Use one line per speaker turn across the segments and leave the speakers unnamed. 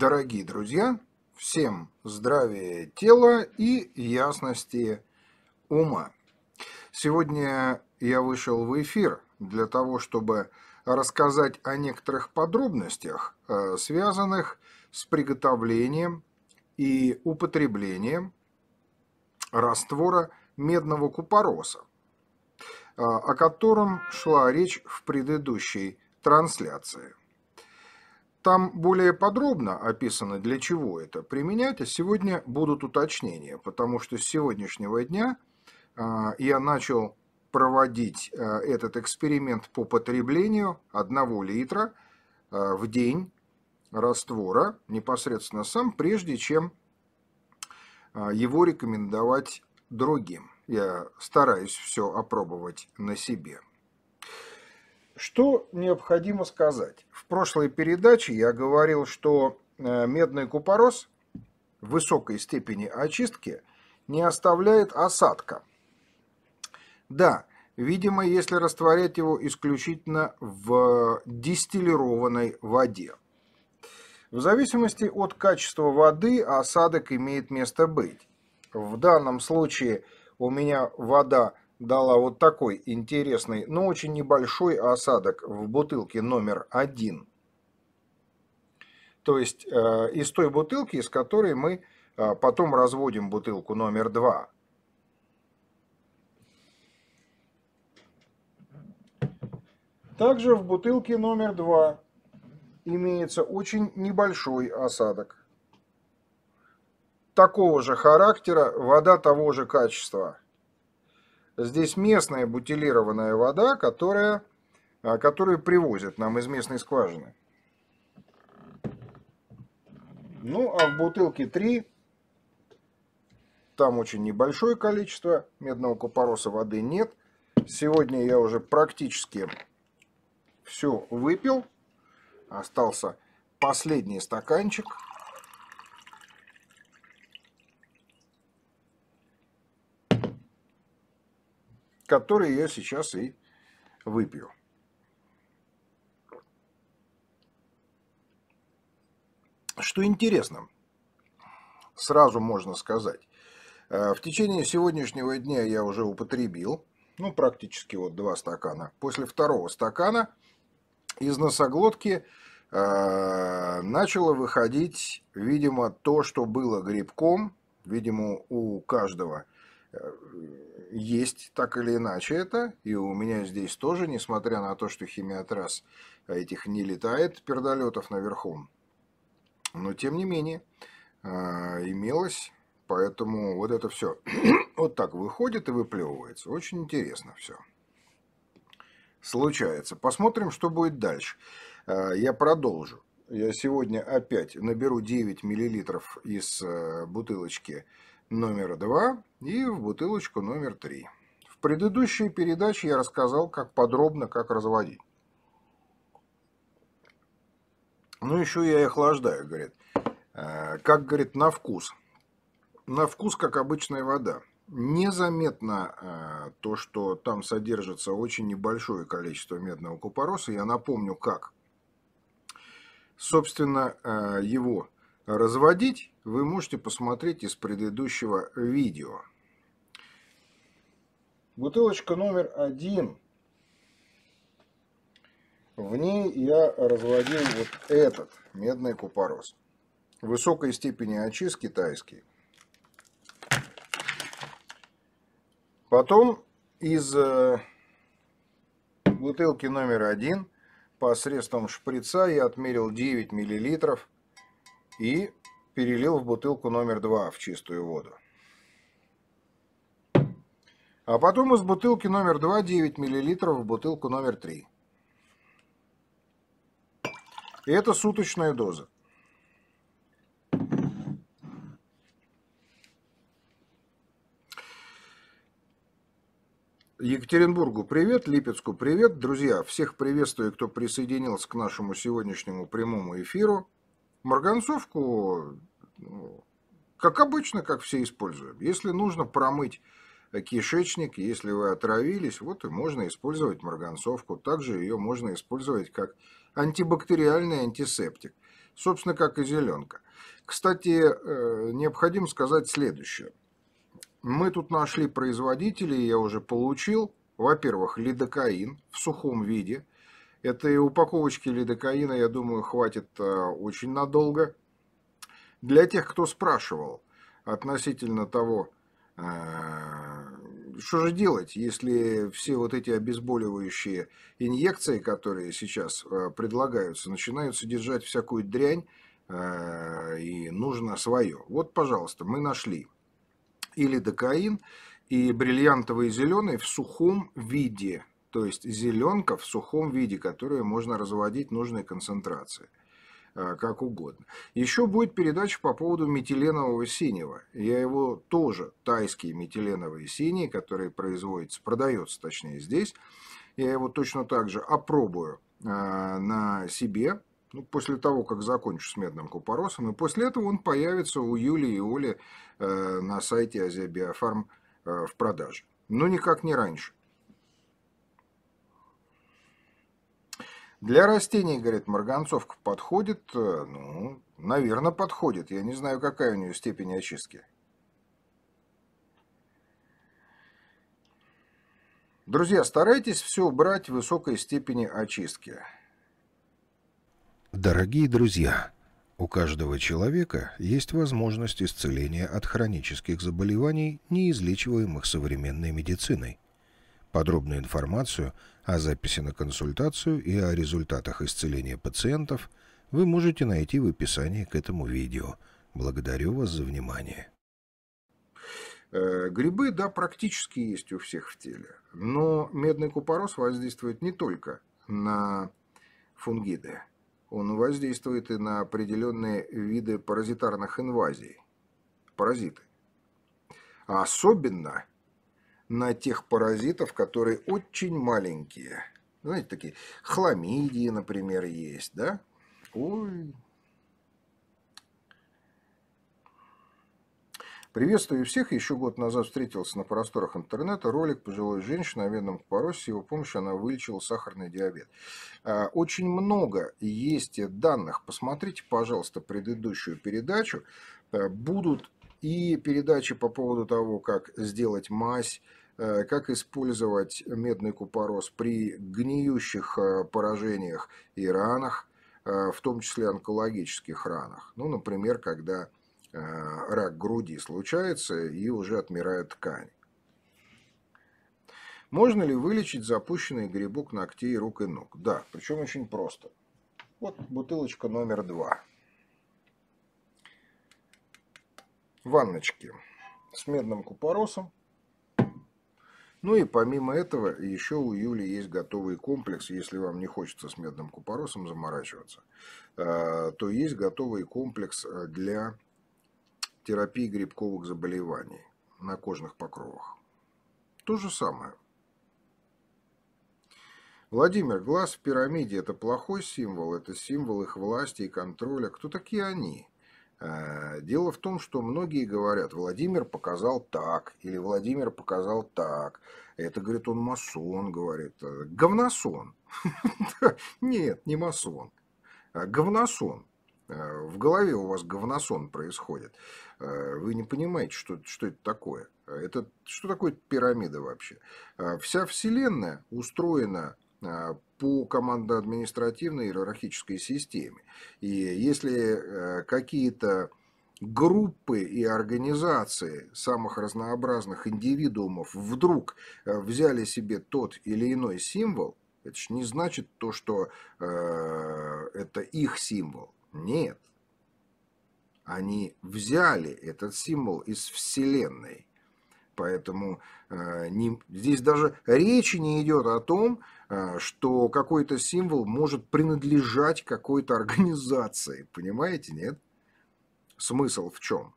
Дорогие друзья, всем здравия тела и ясности ума. Сегодня я вышел в эфир для того, чтобы рассказать о некоторых подробностях, э, связанных с приготовлением и употреблением раствора медного купороса, э, о котором шла речь в предыдущей трансляции. Там более подробно описано, для чего это применять, а сегодня будут уточнения, потому что с сегодняшнего дня а, я начал проводить а, этот эксперимент по потреблению одного литра а, в день раствора непосредственно сам, прежде чем его рекомендовать другим. Я стараюсь все опробовать на себе. Что необходимо сказать? прошлой передаче я говорил, что э, медный купорос высокой степени очистки не оставляет осадка. Да, видимо, если растворять его исключительно в дистиллированной воде. В зависимости от качества воды осадок имеет место быть. В данном случае у меня вода дала вот такой интересный, но ну, очень небольшой осадок в бутылке номер один. То есть э, из той бутылки, из которой мы э, потом разводим бутылку номер два. Также в бутылке номер два имеется очень небольшой осадок. Такого же характера, вода того же качества. Здесь местная бутилированная вода, которая, а, которую привозят нам из местной скважины. Ну, а в бутылке 3, там очень небольшое количество, медного купороса воды нет. Сегодня я уже практически все выпил. Остался последний стаканчик. который я сейчас и выпью. Что интересно, сразу можно сказать, э, в течение сегодняшнего дня я уже употребил, ну, практически вот два стакана. После второго стакана из носоглотки э, начало выходить, видимо, то, что было грибком, видимо, у каждого э, есть так или иначе это, и у меня здесь тоже, несмотря на то, что химиотрас э, этих не летает, пердолетов наверху, но тем не менее э, имелось, поэтому вот это все вот так выходит и выплевывается. Очень интересно все. Случается. Посмотрим, что будет дальше. Э, я продолжу. Я сегодня опять наберу 9 миллилитров из бутылочки номер два и в бутылочку номер три. В предыдущей передаче я рассказал, как подробно, как разводить. Ну, еще я и охлаждаю, говорит. А, как, говорит, на вкус. На вкус, как обычная вода. Незаметно а, то, что там содержится очень небольшое количество медного купороса. Я напомню, как, собственно, а, его разводить вы можете посмотреть из предыдущего видео. Бутылочка номер один. В ней я разводил вот этот медный купорос. Высокой степени очистки тайский. Потом из э, бутылки номер один посредством шприца я отмерил 9 миллилитров и перелил в бутылку номер два в чистую воду. А потом из бутылки номер 2 9 мл в бутылку номер 3. И это суточная доза. Екатеринбургу привет, Липецку привет. Друзья, всех приветствую, кто присоединился к нашему сегодняшнему прямому эфиру. Марганцовку, ну, как обычно, как все используем. Если нужно промыть кишечник, если вы отравились, вот и можно использовать марганцовку. Также ее можно использовать как антибактериальный антисептик, собственно, как и зеленка. Кстати, э, необходимо сказать следующее. Мы тут нашли производителей, я уже получил, во-первых, лидокаин в сухом виде, Этой упаковочки лидокаина, я думаю, хватит э, очень надолго. Для тех, кто спрашивал относительно того, э, что же делать, если все вот эти обезболивающие инъекции, которые сейчас э, предлагаются, начинают содержать всякую дрянь, и нужно свое. Вот, пожалуйста, мы нашли и лидокаин, и бриллиантовый зеленый в сухом виде. То есть зеленка в сухом виде, которую можно разводить нужной концентрации а, как угодно. Еще будет передача по поводу метиленового синего. Я его тоже, тайские метиленовые синие, которые производятся, продается точнее здесь, я его точно так же опробую а, на себе, ну, после того, как закончу с медным купоросом, и после этого он появится у Юли и Оли э, на сайте Азия Биофарм э, в продаже. Но никак не раньше. Для растений, говорит, марганцовка подходит, э, ну, наверное, подходит. Я не знаю, какая у нее степень очистки. Друзья, старайтесь все убрать в высокой степени очистки. Дорогие друзья, у каждого человека есть возможность исцеления от хронических заболеваний, неизлечиваемых современной медициной подробную информацию о записи на консультацию и о результатах исцеления пациентов вы можете найти в описании к этому видео. Благодарю вас за внимание. Э, грибы, да, практически есть у всех в теле. Но медный купорос воздействует не только на фунгиды. Он воздействует и на определенные виды паразитарных инвазий. Паразиты. А особенно на тех паразитов, которые очень маленькие. Знаете, такие хламидии, например, есть, да? Ой. Приветствую всех. Еще год назад встретился на просторах интернета ролик пожилой женщины о венном паросе. С его помощью она вылечила сахарный диабет. А, очень много есть данных. Посмотрите, пожалуйста, предыдущую передачу. Э, будут и передачи по поводу того, как сделать мазь, э, как использовать медный купорос при гниющих э, поражениях и ранах, э, в том числе онкологических ранах. Ну, например, когда рак груди случается и уже отмирает ткань. Можно ли вылечить запущенный грибок ногтей рук и ног? Да, причем очень просто. Вот бутылочка номер два. ванночки с медным купоросом. Ну и помимо этого, еще у Юли есть готовый комплекс, если вам не хочется с медным купоросом заморачиваться, э, то есть готовый комплекс э, для терапии грибковых заболеваний на кожных покровах. То же самое. Владимир, глаз в пирамиде – это плохой символ, это символ их власти и контроля. Кто такие они? Э, дело в том, что многие говорят, Владимир показал так, или Владимир показал так. Это, говорит, он масон, говорит. Э, говносон. Нет, не масон. Э, говносон. В голове у вас говносон происходит. Вы не понимаете, что, что это такое. Это, что такое пирамида вообще? Вся Вселенная устроена а, по командно-административной иерархической системе. И если э, какие-то группы и организации самых разнообразных индивидуумов вдруг э, взяли себе тот или иной символ, это же не значит то, что э, это их символ. Нет. Они взяли этот символ из Вселенной поэтому э, не, здесь даже речи не идет о том, э, что какой-то символ может принадлежать какой-то организации. Понимаете, нет? Смысл в чем?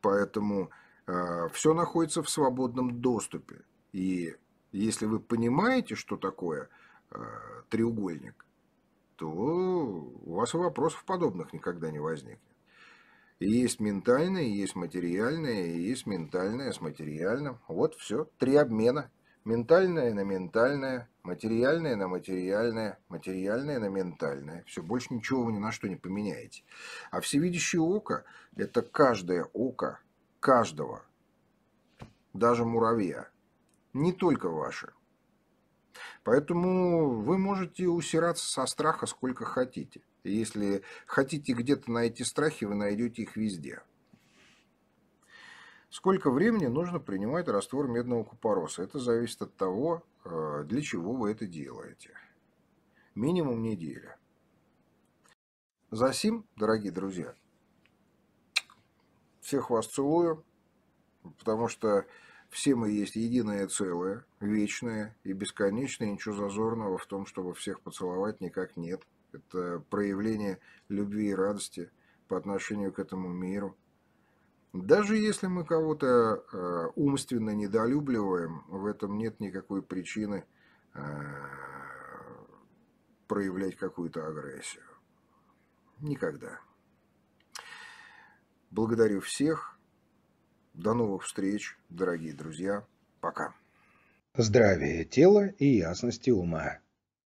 Поэтому э, все находится в свободном доступе. И если вы понимаете, что такое э, треугольник, то у вас вопросов подобных никогда не возникнет. Есть ментальное, есть материальное, есть ментальное с материальным. Вот все, три обмена. Ментальное на ментальное, материальное на материальное, материальное на ментальное. Все, больше ничего вы ни на что не поменяете. А всевидящее око – это каждое око каждого, даже муравья, не только ваше. Поэтому вы можете усираться со страха сколько хотите – если хотите где-то найти страхи, вы найдете их везде. Сколько времени нужно принимать раствор медного купороса? Это зависит от того, э, для чего вы это делаете. Минимум неделя. Засим, дорогие друзья, всех вас целую, потому что все мы есть единое целое, вечное и бесконечное, ничего зазорного в том, чтобы всех поцеловать, никак нет это проявление любви и радости по отношению к этому миру. Даже если мы кого-то э, умственно недолюбливаем, в этом нет никакой причины э, проявлять какую-то агрессию. Никогда. Благодарю всех. До новых встреч, дорогие друзья. Пока. Здравия тела и ясности ума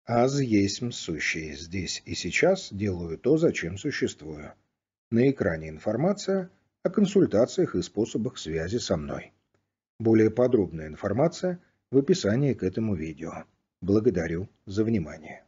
аз есть сущий, здесь и сейчас делаю то, зачем существую. На экране информация о консультациях и способах связи со мной. Более подробная информация в описании к этому видео. Благодарю за внимание.